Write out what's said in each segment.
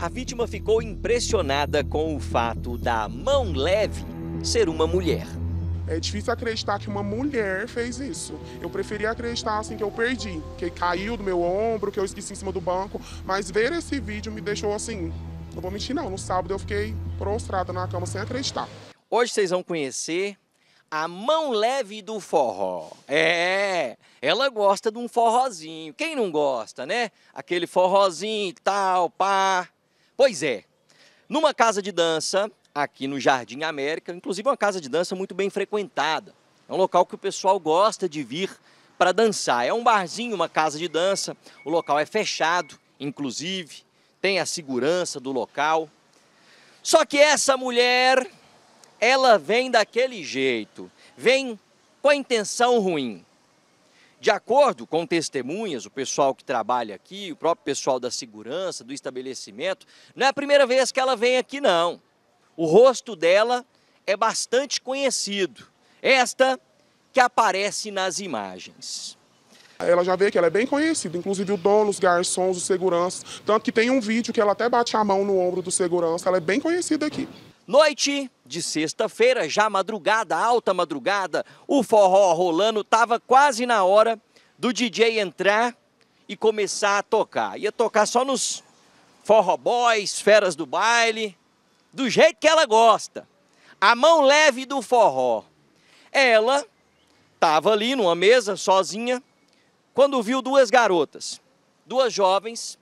A vítima ficou impressionada com o fato da mão leve ser uma mulher. É difícil acreditar que uma mulher fez isso. Eu preferia acreditar assim que eu perdi, que caiu do meu ombro, que eu esqueci em cima do banco, mas ver esse vídeo me deixou assim, não vou mentir não, no sábado eu fiquei prostrada na cama sem acreditar. Hoje vocês vão conhecer a mão leve do forró. É, ela gosta de um forrozinho. Quem não gosta, né? Aquele forrozinho tal, pá. Pois é, numa casa de dança aqui no Jardim América, inclusive é uma casa de dança muito bem frequentada. É um local que o pessoal gosta de vir para dançar. É um barzinho, uma casa de dança. O local é fechado, inclusive, tem a segurança do local. Só que essa mulher, ela vem daquele jeito, vem com a intenção ruim. De acordo com testemunhas, o pessoal que trabalha aqui, o próprio pessoal da segurança, do estabelecimento, não é a primeira vez que ela vem aqui, não. O rosto dela é bastante conhecido. Esta que aparece nas imagens. Ela já vê que ela é bem conhecida, inclusive o dono, os garçons, os seguranças. Tanto que tem um vídeo que ela até bate a mão no ombro do segurança, ela é bem conhecida aqui. Noite de sexta-feira, já madrugada, alta madrugada, o forró rolando, estava quase na hora do DJ entrar e começar a tocar. Ia tocar só nos forró boys, feras do baile, do jeito que ela gosta. A mão leve do forró. Ela estava ali numa mesa sozinha quando viu duas garotas, duas jovens,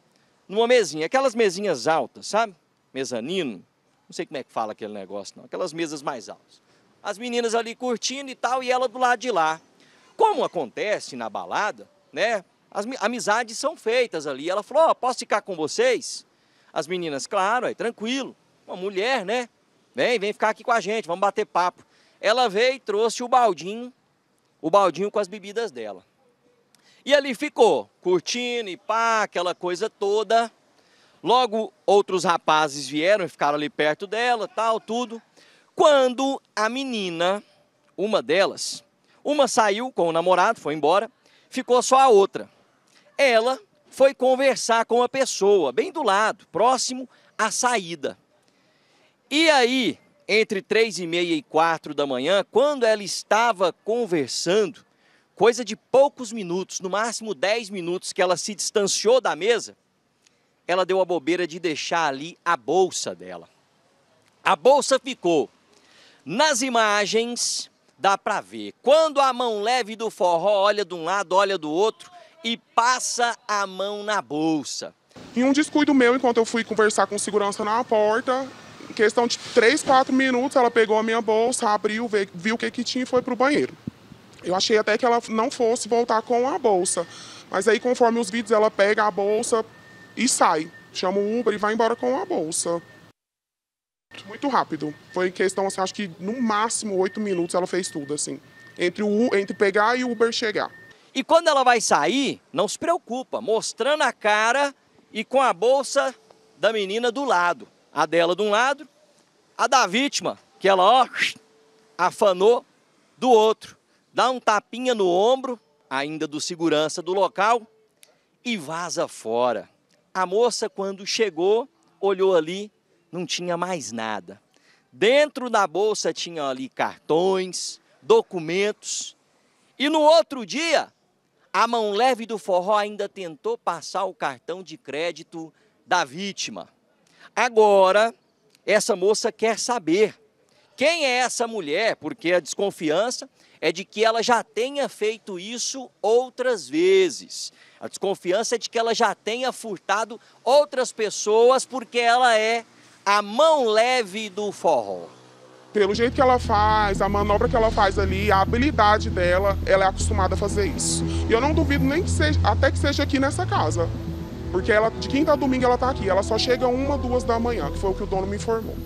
numa mesinha, aquelas mesinhas altas, sabe? Mezanino não sei como é que fala aquele negócio, não. Aquelas mesas mais altas. As meninas ali curtindo e tal, e ela do lado de lá. Como acontece na balada, né? As amizades são feitas ali. Ela falou: Ó, oh, posso ficar com vocês? As meninas, claro, aí, tranquilo. Uma mulher, né? Vem, vem ficar aqui com a gente, vamos bater papo. Ela veio e trouxe o baldinho, o baldinho com as bebidas dela. E ali ficou, curtindo e pá, aquela coisa toda. Logo, outros rapazes vieram e ficaram ali perto dela, tal, tudo. Quando a menina, uma delas, uma saiu com o namorado, foi embora, ficou só a outra. Ela foi conversar com a pessoa, bem do lado, próximo à saída. E aí, entre três e meia e quatro da manhã, quando ela estava conversando, coisa de poucos minutos, no máximo dez minutos que ela se distanciou da mesa, ela deu a bobeira de deixar ali a bolsa dela. A bolsa ficou. Nas imagens dá para ver. Quando a mão leve do forró olha de um lado, olha do outro e passa a mão na bolsa. Em um descuido meu, enquanto eu fui conversar com segurança na porta, em questão de 3, 4 minutos, ela pegou a minha bolsa, abriu, viu o que, que tinha e foi pro banheiro. Eu achei até que ela não fosse voltar com a bolsa. Mas aí, conforme os vídeos, ela pega a bolsa, e sai. Chama o Uber e vai embora com a bolsa. Muito rápido. Foi questão, assim, acho que no máximo oito minutos ela fez tudo, assim. Entre, o, entre pegar e o Uber chegar. E quando ela vai sair, não se preocupa, mostrando a cara e com a bolsa da menina do lado. A dela de um lado, a da vítima, que ela, ó, afanou do outro. Dá um tapinha no ombro, ainda do segurança do local, e vaza fora. A moça, quando chegou, olhou ali, não tinha mais nada. Dentro da bolsa tinha ali cartões, documentos. E no outro dia, a mão leve do forró ainda tentou passar o cartão de crédito da vítima. Agora, essa moça quer saber quem é essa mulher? Porque a desconfiança é de que ela já tenha feito isso outras vezes. A desconfiança é de que ela já tenha furtado outras pessoas porque ela é a mão leve do forró. Pelo jeito que ela faz, a manobra que ela faz ali, a habilidade dela, ela é acostumada a fazer isso. E eu não duvido nem que seja, até que seja aqui nessa casa. Porque ela, de quinta a domingo ela está aqui, ela só chega uma, duas da manhã, que foi o que o dono me informou.